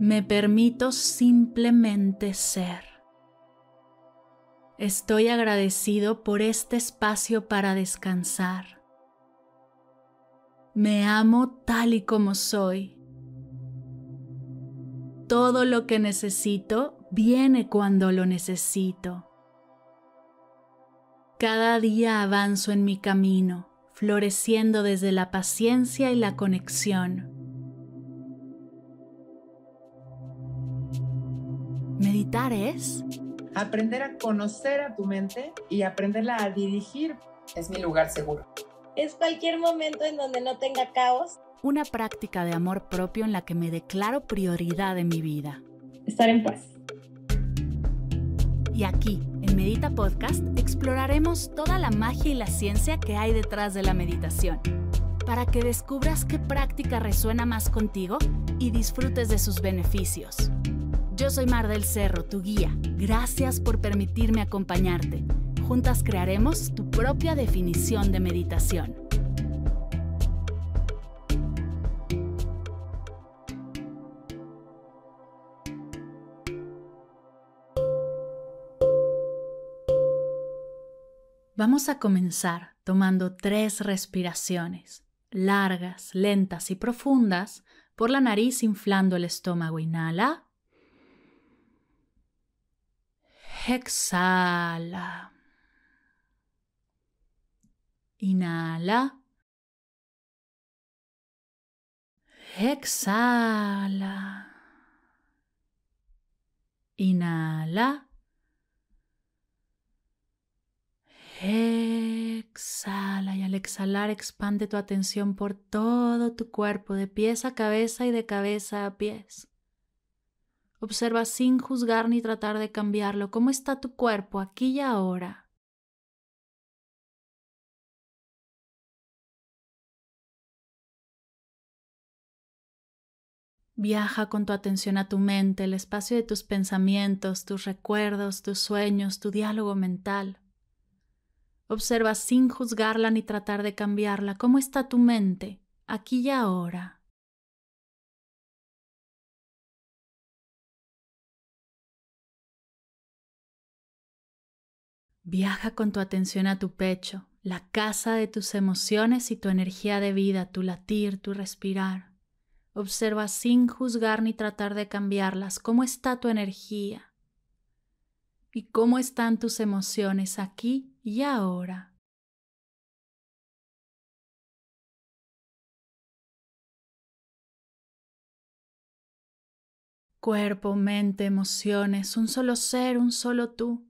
Me permito simplemente ser. Estoy agradecido por este espacio para descansar. Me amo tal y como soy. Todo lo que necesito viene cuando lo necesito. Cada día avanzo en mi camino, floreciendo desde la paciencia y la conexión. Meditar es aprender a conocer a tu mente y aprenderla a dirigir. Es mi lugar seguro. Es cualquier momento en donde no tenga caos. Una práctica de amor propio en la que me declaro prioridad en mi vida. Estar en paz. Y aquí, en Medita Podcast, exploraremos toda la magia y la ciencia que hay detrás de la meditación, para que descubras qué práctica resuena más contigo y disfrutes de sus beneficios. Yo soy Mar del Cerro, tu guía. Gracias por permitirme acompañarte. Juntas crearemos tu propia definición de meditación. Vamos a comenzar tomando tres respiraciones, largas, lentas y profundas, por la nariz inflando el estómago. Inhala. Exhala. Inhala. Exhala. Inhala. Exhala y al exhalar expande tu atención por todo tu cuerpo, de pies a cabeza y de cabeza a pies. Observa sin juzgar ni tratar de cambiarlo cómo está tu cuerpo aquí y ahora. Viaja con tu atención a tu mente, el espacio de tus pensamientos, tus recuerdos, tus sueños, tu diálogo mental. Observa sin juzgarla ni tratar de cambiarla cómo está tu mente, aquí y ahora. Viaja con tu atención a tu pecho, la casa de tus emociones y tu energía de vida, tu latir, tu respirar. Observa sin juzgar ni tratar de cambiarlas cómo está tu energía y cómo están tus emociones aquí y ahora. Cuerpo, mente, emociones, un solo ser, un solo tú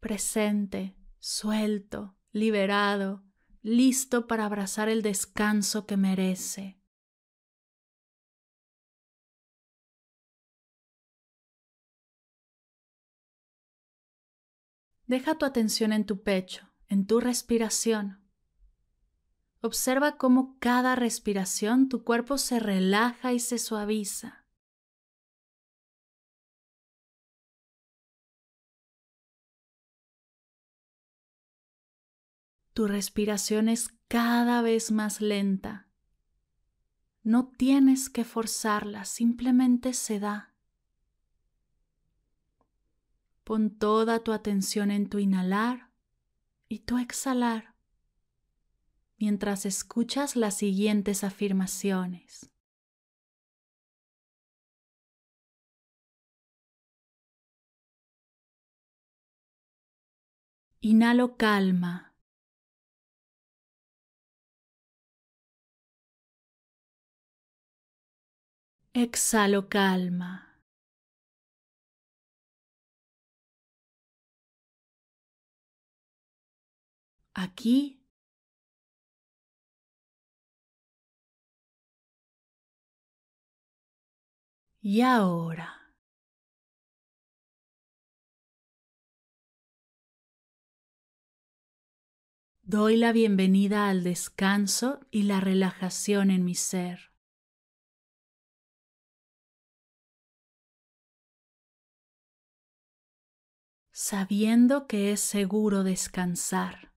presente, suelto, liberado, listo para abrazar el descanso que merece. Deja tu atención en tu pecho, en tu respiración. Observa cómo cada respiración tu cuerpo se relaja y se suaviza. Tu respiración es cada vez más lenta. No tienes que forzarla, simplemente se da. Pon toda tu atención en tu inhalar y tu exhalar mientras escuchas las siguientes afirmaciones. Inhalo calma. Exhalo calma. Aquí y ahora. Doy la bienvenida al descanso y la relajación en mi ser. sabiendo que es seguro descansar.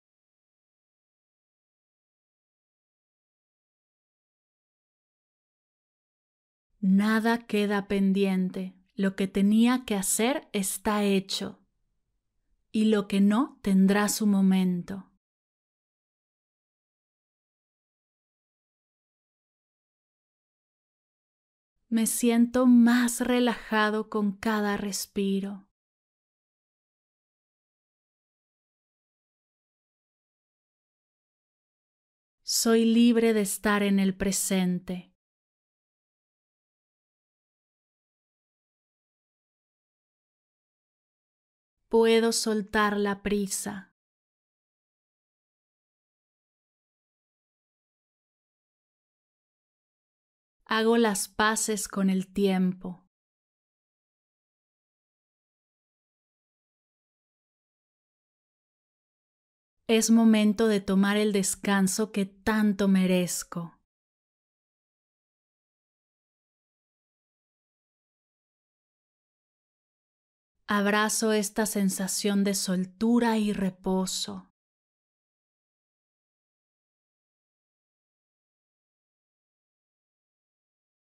Nada queda pendiente, lo que tenía que hacer está hecho y lo que no tendrá su momento. Me siento más relajado con cada respiro. soy libre de estar en el presente. Puedo soltar la prisa. Hago las paces con el tiempo. Es momento de tomar el descanso que tanto merezco. Abrazo esta sensación de soltura y reposo.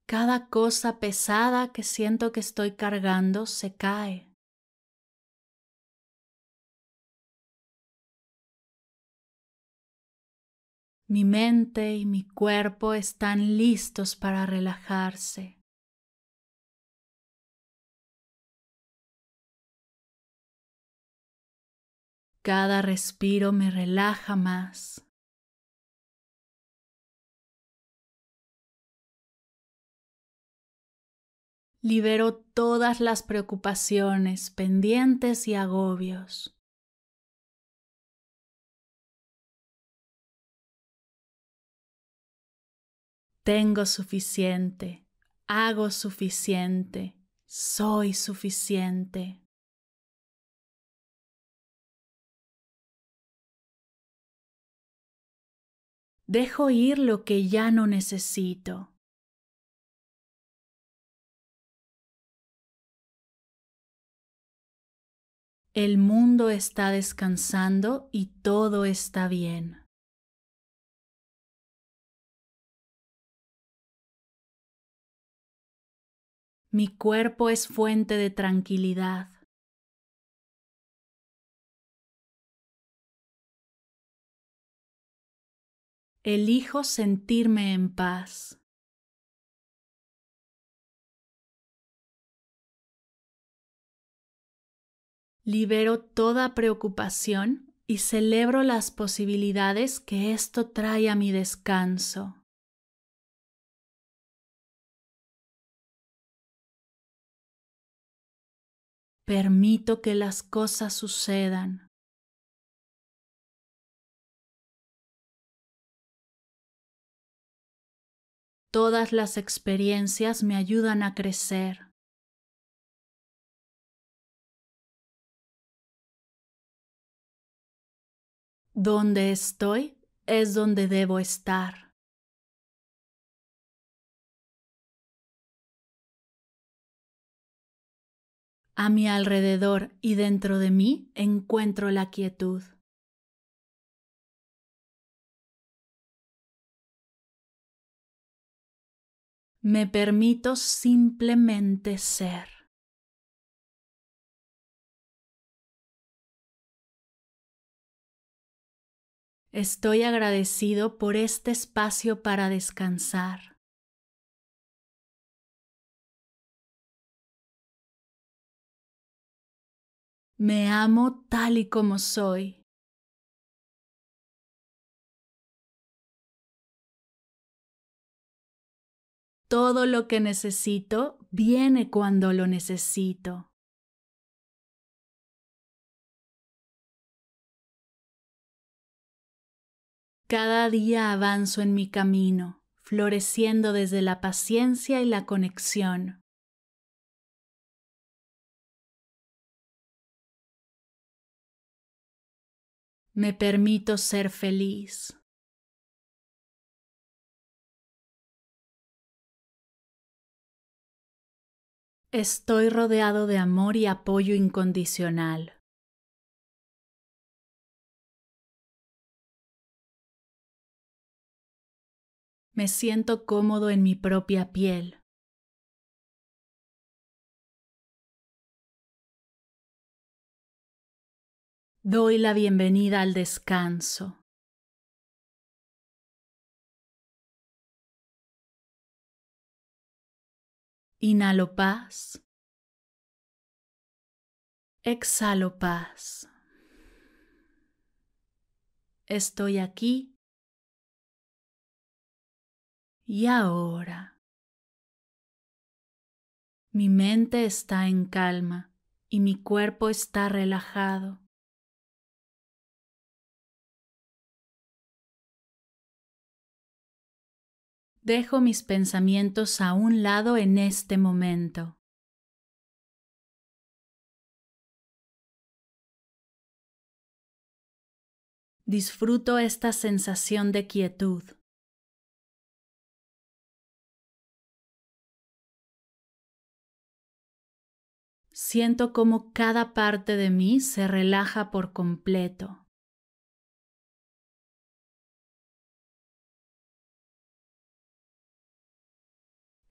Cada cosa pesada que siento que estoy cargando se cae. Mi mente y mi cuerpo están listos para relajarse. Cada respiro me relaja más. Libero todas las preocupaciones, pendientes y agobios. Tengo suficiente, hago suficiente, soy suficiente. Dejo ir lo que ya no necesito. El mundo está descansando y todo está bien. Mi cuerpo es fuente de tranquilidad. Elijo sentirme en paz. Libero toda preocupación y celebro las posibilidades que esto trae a mi descanso. Permito que las cosas sucedan. Todas las experiencias me ayudan a crecer. Donde estoy es donde debo estar. A mi alrededor y dentro de mí encuentro la quietud. Me permito simplemente ser. Estoy agradecido por este espacio para descansar. Me amo tal y como soy. Todo lo que necesito viene cuando lo necesito. Cada día avanzo en mi camino, floreciendo desde la paciencia y la conexión. Me permito ser feliz. Estoy rodeado de amor y apoyo incondicional. Me siento cómodo en mi propia piel. Doy la bienvenida al descanso. Inhalo paz. Exhalo paz. Estoy aquí y ahora. Mi mente está en calma y mi cuerpo está relajado. dejo mis pensamientos a un lado en este momento. Disfruto esta sensación de quietud. Siento como cada parte de mí se relaja por completo.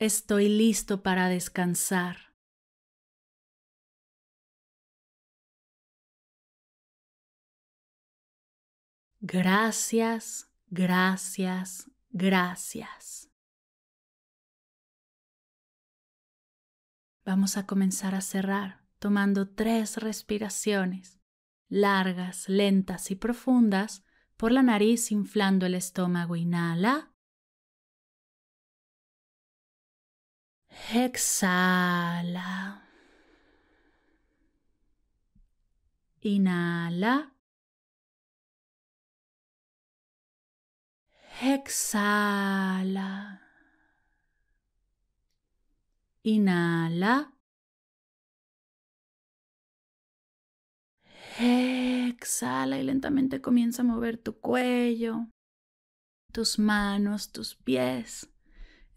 Estoy listo para descansar. Gracias, gracias, gracias. Vamos a comenzar a cerrar tomando tres respiraciones largas, lentas y profundas por la nariz inflando el estómago. Inhala. Exhala. Inhala. Exhala. Inhala. Exhala y lentamente comienza a mover tu cuello, tus manos, tus pies.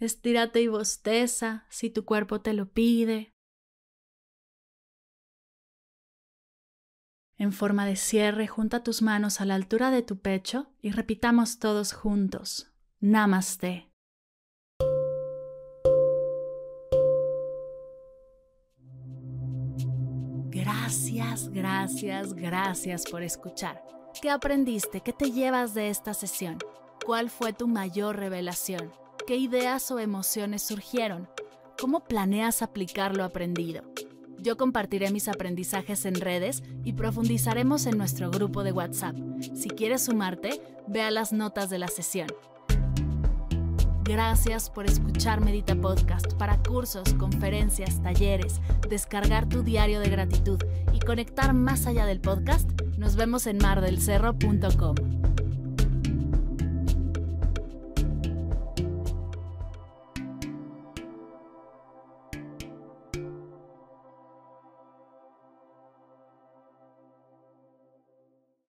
Estírate y bosteza si tu cuerpo te lo pide. En forma de cierre, junta tus manos a la altura de tu pecho y repitamos todos juntos. Namaste. Gracias, gracias, gracias por escuchar. ¿Qué aprendiste? ¿Qué te llevas de esta sesión? ¿Cuál fue tu mayor revelación? ¿Qué ideas o emociones surgieron? ¿Cómo planeas aplicar lo aprendido? Yo compartiré mis aprendizajes en redes y profundizaremos en nuestro grupo de WhatsApp. Si quieres sumarte, vea las notas de la sesión. Gracias por escuchar Medita Podcast para cursos, conferencias, talleres, descargar tu diario de gratitud y conectar más allá del podcast. Nos vemos en mardelcerro.com.